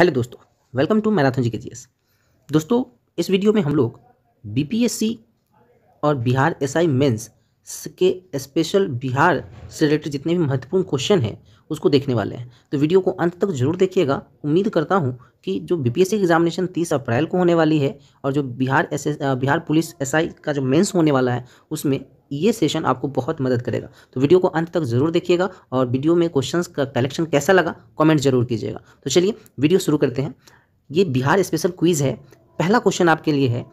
hello दोस्तों welcome to marathon जी के जी दोस्तों इस वीडियो में हम लोग बीपीएससी और बिहार एसआई मेंस के स्पेशल बिहार से रिलेटेड जितने भी महत्वपूर्ण क्वेश्चन हैं उसको देखने वाले हैं तो वीडियो को अंत तक जरूर देखिएगा उम्मीद करता हूं कि जो बीपीएससी एग्जामिनेशन 30 अप्रैल को होने वाली है और जो Bihar S Bihar police SI का जो मेंस होने वाला है उसमें ये सेशन आपको बहुत मदद करेगा तो वीडियो को अंत तक जरूर देखिएगा और वीडियो में क्वेश्चंस का कलेक्शन कैसा लगा कमेंट जरूर कीजिएगा तो चलिए वीडियो शुरू करते हैं ये बिहार स्पेशल क्विज़ है पहला क्वेश्चन आपके लिए है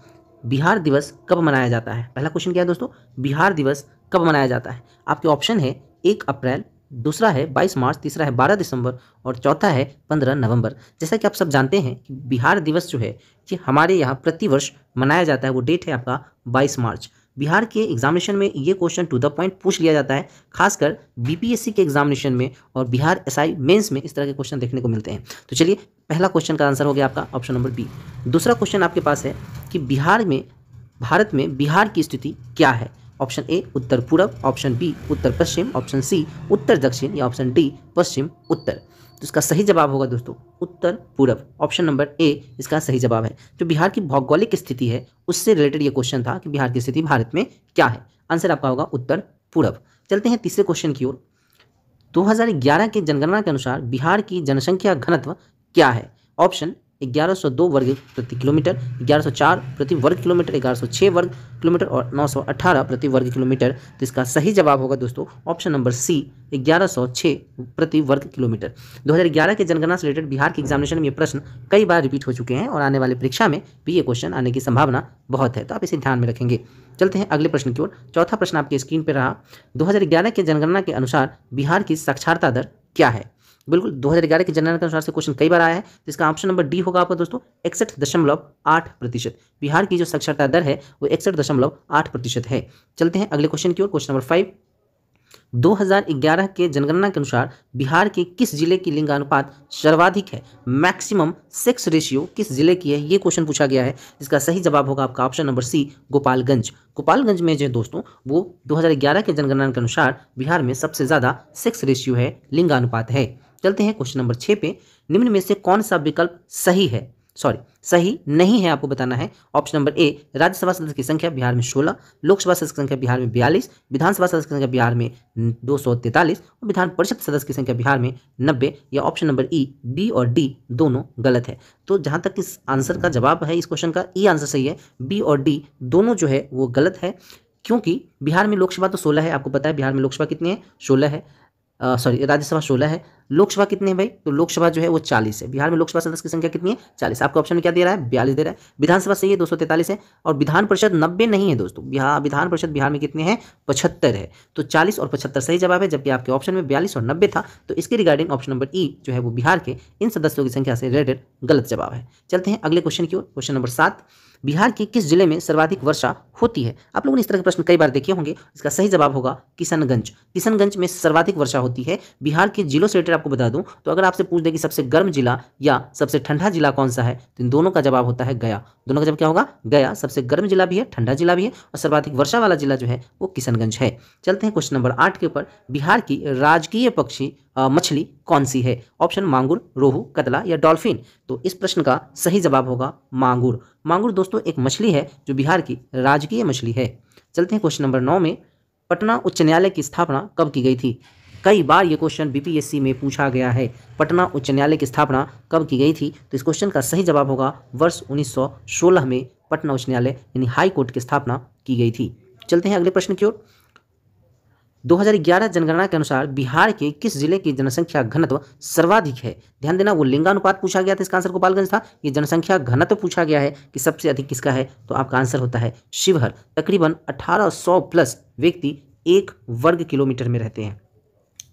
बिहार दिवस कब मनाया जाता है पहला क्वेश्चन क्या है दोस्तों बिहार दिवस कब मनाया जाता है आपके ऑप्शन है एक अप्रैल दूसरा है 22 मार्च तीसरा है 12 दिसंबर और चौथा है 15 नवंबर जैसा कि आप सब जानते हैं कि बिहार दिवस जो है कि हमारे यहाँ प्रतिवर्ष मनाया जाता है वो डेट है आपका 22 मार्च बिहार के एग्जामिनेशन में ये क्वेश्चन टू द पॉइंट पूछ लिया जाता है खासकर बीपीएससी के एग्जामिनेशन में और बिहार एसआई मेंस में इस तरह के क्वेश्चन देखने को मिलते हैं तो चलिए पहला क्वेश्चन का आंसर हो गया आपका ऑप्शन नंबर बी दूसरा क्वेश्चन आपके पास है कि बिहार में भारत में बिहार की स्थिति क्या है ऑप्शन ए उत्तर पूर्व ऑप्शन बी उत्तर पश्चिम ऑप्शन सी उत्तर दक्षिण या ऑप्शन डी पश्चिम उत्तर तो इसका सही जवाब होगा दोस्तों उत्तर पूर्व ऑप्शन नंबर ए इसका सही जवाब है जो बिहार की भौगोलिक स्थिति है उससे रिलेटेड ये क्वेश्चन था कि बिहार की स्थिति भारत में क्या है आंसर आपका होगा उत्तर पूर्व चलते हैं तीसरे क्वेश्चन की ओर 2011 के जनगणना के अनुसार बिहार की जनसंख्या घनत्व क्या है ऑप्शन 1102 वर्ग प्रति किलोमीटर 1104 प्रति वर्ग किलोमीटर 1106 वर्ग किलोमीटर और 918 प्रति वर्ग किलोमीटर तो इसका सही जवाब होगा दोस्तों ऑप्शन नंबर सी 1106 प्रति वर्ग किलोमीटर 2011 के जनगणना से रिलेटेड बिहार के एग्जामिनेशन में ये प्रश्न कई बार रिपीट हो चुके हैं और आने वाली परीक्षा में भी ये क्वेश्चन आने की संभावना बहुत है तो आप इसे ध्यान में रखेंगे चलते हैं अगले प्रश्न की ओर चौथा प्रश्न आपके स्क्रीन पर रहा दो के जनगणना के अनुसार बिहार की साक्षरता दर क्या है बिल्कुल 2011 के जनगणना के अनुसार से क्वेश्चन कई बार आया है जिसका ऑप्शन नंबर डी होगा आपका दोस्तों इकसठ दशमलव आठ प्रतिशत बिहार की जो साक्षरता दर है वो इकसठ दशमलव आठ प्रतिशत है चलते हैं अगले क्वेश्चन की ओर क्वेश्चन नंबर फाइव 2011 के जनगणना के अनुसार बिहार के किस जिले की लिंगानुपात सर्वाधिक है मैक्सिमम सेक्स रेशियो किस जिले की है ये क्वेश्चन पूछा गया है जिसका सही जवाब होगा आपका option number C Gopalganj Gopalganj में जो दोस्तों वो 2011 के जनगणना के अनुसार बिहार में सबसे ज़्यादा सेक्स रेशियो है लिंगानुपात है चलते हैं क्वेश्चन नंबर छः पे निम्न में से कौन सा विकल्प सही है सॉरी सही नहीं है आपको बताना है ऑप्शन नंबर ए राज्यसभा सदस्य की संख्या बिहार में सोलह लोकसभा सदस्य की संख्या बिहार में बयालीस विधानसभा सदस्य की संख्या बिहार में दो सौ और विधान परिषद सदस्य की संख्या बिहार में नब्बे या ऑप्शन नंबर ई बी और डी दोनों गलत है तो जहां तक इस आंसर का जवाब है इस क्वेश्चन का ई e आंसर सही है बी और डी दोनों जो है वो गलत है क्योंकि बिहार में लोकसभा तो सोलह है आपको पता है बिहार में लोकसभा कितनी है सोलह है सॉरी राज्यसभा सोलह है लोकसभा कितने हैं भाई तो लोकसभा जो है वो चालीस है बिहार में लोकसभा सदस्य की संख्या कितनी है चालीस आपको ऑप्शन में क्या दे रहा है बयालीस दे रहा है विधानसभा सही है दो सौ है और विधान परिषद नब्बे नहीं है दोस्तों बिहार विधान परिषद बिहार में कितने हैं पचहत्तर है तो चालीस और पचहत्तर सही जवाब है जबकि आपके ऑप्शन में बयालीस और नब्बे था तो इसके रिगार्डिंग ऑप्शन नंबर ई जो है वो बिहार के इन सदस्यों की संख्या से रिलेटेड गलत जवाब है चलते हैं अगले क्वेश्चन की ओर क्वेश्चन नंबर सात बिहार के किस जिले में सर्वाधिक वर्षा होती है आप लोगों ने इस तरह के प्रश्न कई बार देखे होंगे इसका सही जवाब होगा किशनगंज किशनगंज में सर्वाधिक वर्षा होती है बिहार के जिलों से रिलेटेड आपको बता दूं तो अगर आपसे पूछ दे कि सबसे गर्म जिला या सबसे ठंडा जिला कौन सा है तो इन दोनों का जवाब होता है गया दोनों का जवाब क्या होगा गया सबसे गर्म जिला भी है ठंडा जिला भी है और सर्वाधिक वर्षा वाला जिला जो है वो किशनगंज है चलते हैं क्वेश्चन नंबर आठ के ऊपर बिहार की राजकीय पक्षी मछली कौन सी है ऑप्शन मांगुर रोहू कतला या डॉल्फिन तो इस प्रश्न का सही जवाब होगा मांगुर मांगुर दोस्तों एक मछली है जो बिहार की राजकीय मछली है चलते हैं क्वेश्चन नंबर नौ में पटना उच्च न्यायालय की स्थापना कब की गई थी कई बार ये क्वेश्चन बीपीएससी में पूछा गया है पटना उच्च न्यायालय की स्थापना कब की गई थी तो इस क्वेश्चन का सही जवाब होगा वर्ष 1916 में पटना उच्च न्यायालय यानी हाई कोर्ट की स्थापना की गई थी चलते हैं अगले प्रश्न की ओर 2011 जनगणना के अनुसार बिहार के किस जिले की जनसंख्या घनत्व सर्वाधिक है ध्यान देना वो लिंगानुपात पूछा गया था इसका आंसर गोपालगंज था ये जनसंख्या घनत्व पूछा गया है कि सबसे अधिक किसका है तो आपका आंसर होता है शिवहर तकरीबन 1800 प्लस व्यक्ति एक वर्ग किलोमीटर में रहते हैं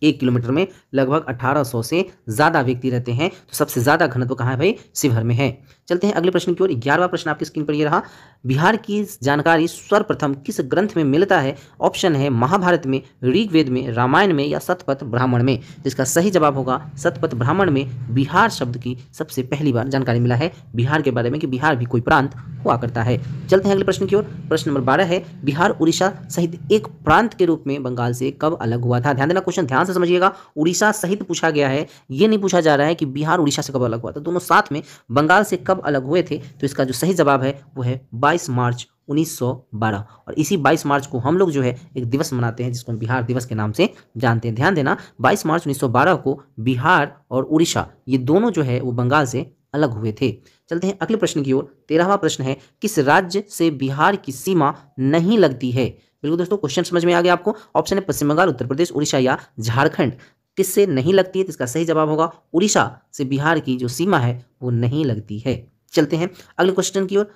एक किलोमीटर में लगभग अठारह से ज़्यादा व्यक्ति रहते हैं तो सबसे ज़्यादा घनत्व कहाँ है भाई शिवहर में है चलते हैं अगले प्रश्न की ओर ग्यारहवा प्रश्न आपकी स्क्रीन पर यह रहा बिहार की जानकारी सर्वप्रथम किस ग्रंथ में मिलता है ऑप्शन है महाभारत में ऋग्वेद में रामायण में या सतपथ ब्राह्मण में जिसका सही जवाब होगा सतपथ ब्राह्मण में बिहार शब्द की सबसे पहली बार जानकारी मिला है बिहार के बारे में कि बिहार भी कोई प्रांत हुआ करता है चलते हैं अगले प्रश्न की ओर प्रश्न नंबर बारह है बिहार उड़ीसा सहित एक प्रांत के रूप में बंगाल से कब अलग हुआ था ध्यान देना क्वेश्चन ध्यान से समझिएगा उड़ीसा सहित पूछा गया है ये नहीं पूछा जा रहा है कि बिहार उड़ीसा से कब अलग हुआ था दोनों साथ में बंगाल से कब कब अलग हुए थे तो इसका जो सही जवाब है वो है बाईस मार्च 1912 और इसी 22 मार्च को हम लोग जो है एक दिवस मनाते हैं जिसको हम बिहार दिवस के नाम से जानते हैं ध्यान देना 22 मार्च 1912 को बिहार और उड़ीसा ये दोनों जो है वो बंगाल से अलग हुए थे चलते हैं अगले प्रश्न की ओर तेरहवा प्रश्न है किस राज्य से बिहार की सीमा नहीं लगती है बिल्कुल दोस्तों क्वेश्चन समझ में आ गया आपको ऑप्शन है पश्चिम बंगाल उत्तर प्रदेश उड़ीसा या झारखंड किससे नहीं लगती है तो इसका सही जवाब होगा उड़ीसा से बिहार की जो सीमा है वो नहीं लगती है चलते हैं अगले क्वेश्चन की ओर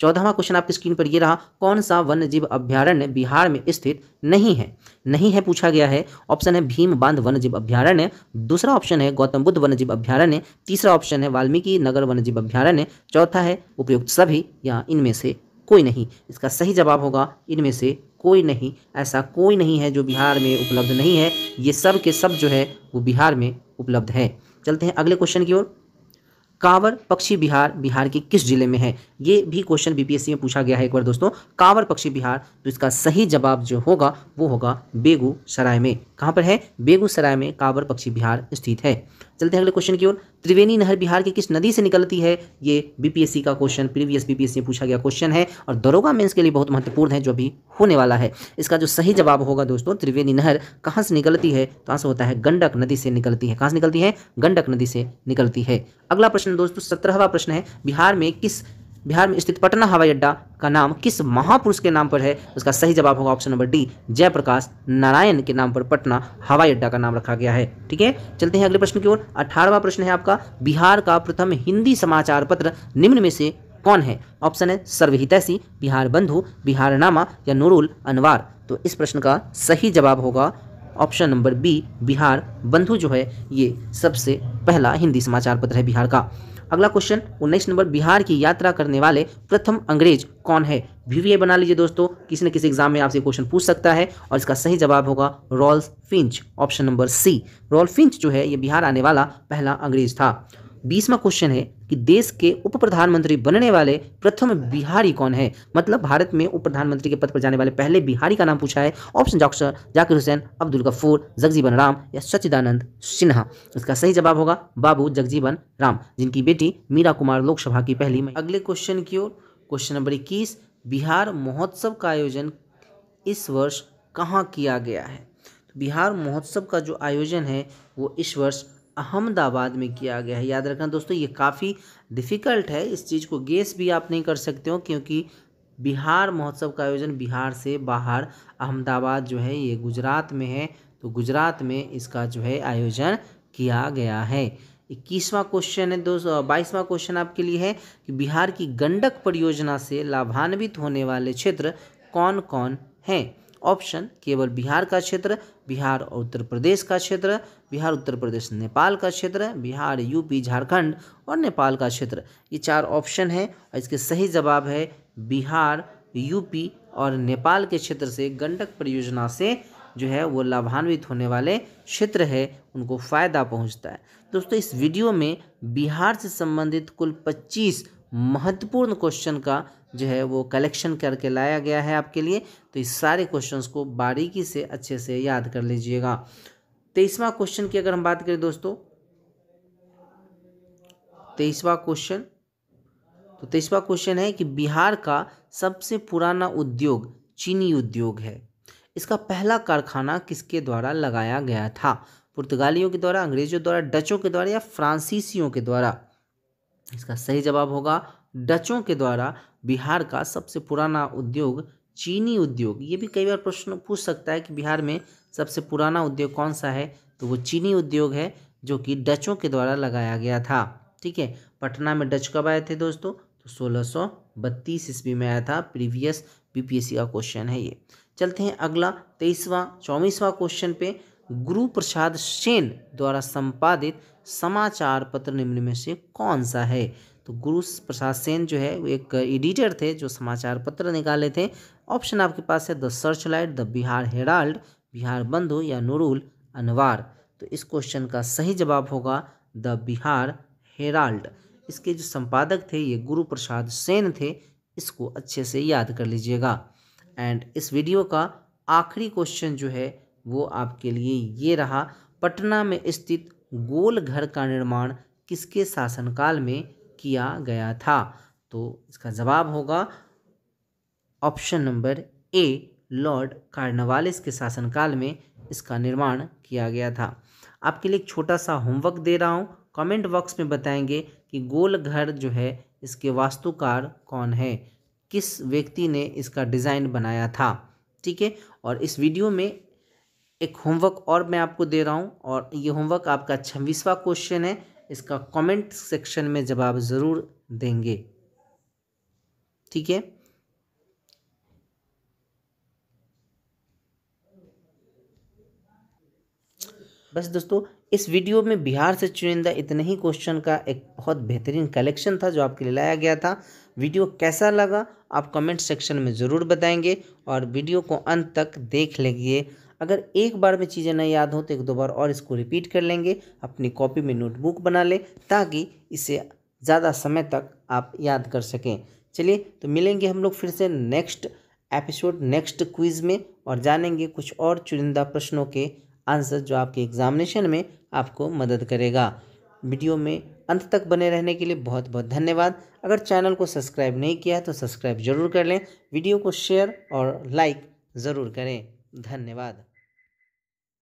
चौदहवा क्वेश्चन आपकी स्क्रीन पर ये रहा कौन सा वन्य जीव अभ्यारण्य बिहार में स्थित नहीं है नहीं है पूछा गया है ऑप्शन है भीम बांध वन्य जीव अभ्यारण्य दूसरा ऑप्शन है गौतम बुद्ध वन्य जीव अभ्यारण्य तीसरा ऑप्शन है वाल्मीकि नगर वन्य जीव अभ्यारण्य चौथा है उपयुक्त सभी या इनमें से कोई नहीं इसका सही जवाब होगा इनमें से कोई नहीं ऐसा कोई नहीं है जो बिहार में उपलब्ध नहीं है ये सब के सब जो है वो बिहार में उपलब्ध है चलते हैं अगले क्वेश्चन की ओर कांवर पक्षी बिहार बिहार के किस जिले में है ये भी क्वेश्चन बीपीएससी में पूछा गया है एक बार दोस्तों कांवर पक्षी बिहार तो इसका सही जवाब जो होगा वो होगा बेगूसराय में कहाँ पर है बेगूसराय में कांवर पक्षी बिहार स्थित है चलते हैं अगले क्वेश्चन की ओर त्रिवेणी नहर बिहार की किस नदी से निकलती है ये बीपीएससी का क्वेश्चन प्रीवियस बीपीएससी में पूछा गया क्वेश्चन है और दरोगा मेंस के लिए बहुत महत्वपूर्ण है जो अभी होने वाला है इसका जो सही जवाब होगा दोस्तों त्रिवेणी नहर कहाँ से निकलती है तो आंसर होता है गंडक नदी से निकलती है कहाँ से निकलती है गंडक नदी से निकलती है अगला प्रश्न दोस्तों सत्रहवा प्रश्न है बिहार में किस बिहार में स्थित पटना हवाई अड्डा का नाम किस महापुरुष के नाम पर है उसका सही जवाब होगा option number D Jayaprakash Narayan के नाम पर पटना हवाई अड्डा का नाम रखा गया है ठीक है चलते हैं अगले प्रश्न की ओर अठारहवा प्रश्न है आपका बिहार का प्रथम हिंदी समाचार पत्र निम्न में से कौन है ऑप्शन है सर्वहितैसी बिहार बंधु बिहार नामा या नूरुल अनवार तो इस प्रश्न का सही जवाब होगा ऑप्शन नंबर बी बिहार बंधु जो है ये सबसे पहला हिंदी समाचार पत्र है बिहार का अगला क्वेश्चन उन्नीस नंबर बिहार की यात्रा करने वाले प्रथम अंग्रेज कौन है वीवीए बना लीजिए दोस्तों किसी न किसी एग्जाम में आपसे क्वेश्चन पूछ सकता है और इसका सही जवाब होगा Rolls Finch option number C Ralph Finch जो है ये बिहार आने वाला पहला अंग्रेज था बीसवा क्वेश्चन है कि देश के उप प्रधानमंत्री बनने वाले प्रथम बिहारी कौन है मतलब भारत में उप प्रधानमंत्री के पद पर जाने वाले पहले बिहारी का नाम पूछा है ऑप्शन डॉक्टर जाकिर हुसैन अब्दुल गफूर जगजीवन राम या सच्चिदानंद सिन्हा इसका सही जवाब होगा बाबू जगजीवन राम जिनकी बेटी मीरा कुमार लोकसभा की पहली में अगले क्वेश्चन की ओर क्वेश्चन नंबर इक्कीस बिहार महोत्सव का आयोजन इस वर्ष कहाँ किया गया है तो बिहार महोत्सव का जो आयोजन है वो इस वर्ष अहमदाबाद में किया गया है याद रखना दोस्तों ये काफ़ी डिफ़िकल्ट है इस चीज़ को गेस भी आप नहीं कर सकते हो क्योंकि बिहार महोत्सव का आयोजन बिहार से बाहर अहमदाबाद जो है ये गुजरात में है तो गुजरात में इसका जो है आयोजन किया गया है इक्कीसवां क्वेश्चन है दोस्तों बाईसवां क्वेश्चन आपके लिए है कि बिहार की गंडक परियोजना से लाभान्वित होने वाले क्षेत्र कौन कौन हैं ऑप्शन केवल बिहार का क्षेत्र बिहार और उत्तर प्रदेश का क्षेत्र बिहार उत्तर प्रदेश नेपाल का क्षेत्र बिहार यूपी झारखंड और नेपाल का क्षेत्र ये चार ऑप्शन है और इसके सही जवाब है बिहार यूपी और नेपाल के क्षेत्र से गंडक परियोजना से जो है वो लाभान्वित होने वाले क्षेत्र है उनको फ़ायदा पहुंचता है दोस्तों इस वीडियो में बिहार से संबंधित कुल 25 महत्वपूर्ण क्वेश्चन का जो है वो कलेक्शन करके लाया गया है आपके लिए तो इस सारे क्वेश्चंस को बारीकी से अच्छे से याद कर लीजिएगा तेईसवा क्वेश्चन की अगर हम बात करें दोस्तों तेईसवा क्वेश्चन तो तेईसवा क्वेश्चन है कि बिहार का सबसे पुराना उद्योग चीनी उद्योग है इसका पहला कारखाना किसके द्वारा लगाया गया था पुर्तगालियों के द्वारा अंग्रेजों द्वारा डचों के द्वारा या फ्रांसीसियों के द्वारा इसका सही जवाब होगा डचों के द्वारा बिहार का सबसे पुराना उद्योग चीनी उद्योग ये भी कई बार प्रश्न पूछ सकता है कि बिहार में सबसे पुराना उद्योग कौन सा है तो वो चीनी उद्योग है जो कि डचों के द्वारा लगाया गया था ठीक है पटना में डच कब आए थे दोस्तों तो बत्तीस ईस्वी में आया था प्रीवियस बीपीएससी का क्वेश्चन है ये चलते हैं अगला तेईसवा चौबीसवा क्वेश्चन पे गुरु प्रसाद सेन द्वारा संपादित समाचार पत्र निम्न में से कौन सा है तो गुरु प्रसाद सेन जो है वो एक एडिटर थे जो समाचार पत्र निकाले थे ऑप्शन आपके पास है the searchlight the Bihar herald Bihar Bandhu या नूरुल अनवार तो इस क्वेश्चन का सही जवाब होगा द बिहार हेराल्ड इसके जो संपादक थे ये गुरु प्रसाद सेन थे इसको अच्छे से याद कर लीजिएगा एंड इस वीडियो का आखिरी क्वेश्चन जो है वो आपके लिए ये रहा पटना में स्थित गोल घर का निर्माण किसके शासनकाल में किया गया था तो इसका जवाब होगा option number A Lord Cornwallis के शासनकाल में इसका निर्माण किया गया था आपके लिए एक छोटा सा होमवर्क दे रहा हूँ कमेंट बॉक्स में बताएंगे कि गोल घर जो है इसके वास्तुकार कौन है किस व्यक्ति ने इसका डिज़ाइन बनाया था ठीक है और इस वीडियो में एक होमवर्क और मैं आपको दे रहा हूँ और ये होमवर्क आपका छब्बीसवा क्वेश्चन है इसका कमेंट सेक्शन में जवाब ज़रूर देंगे ठीक है बस दोस्तों इस वीडियो में बिहार से चुनिंदा इतने ही क्वेश्चन का एक बहुत बेहतरीन कलेक्शन था जो आपके लिए लाया गया था वीडियो कैसा लगा आप कमेंट सेक्शन में ज़रूर बताएंगे और वीडियो को अंत तक देख लेंगे अगर एक बार में चीज़ें नहीं याद हों तो एक दो बार और इसको रिपीट कर लेंगे अपनी कॉपी में नोटबुक बना लें ताकि इसे ज़्यादा समय तक आप याद कर सकें चलिए तो मिलेंगे हम लोग फिर से नेक्स्ट एपिसोड नेक्स्ट क्विज़ में और जानेंगे कुछ और चुनिंदा प्रश्नों के आंसर जो आपके एग्जामिनेशन में आपको मदद करेगा वीडियो में अंत तक बने रहने के लिए बहुत बहुत धन्यवाद अगर चैनल को सब्सक्राइब नहीं किया है तो सब्सक्राइब ज़रूर कर लें वीडियो को शेयर और लाइक ज़रूर करें धन्यवाद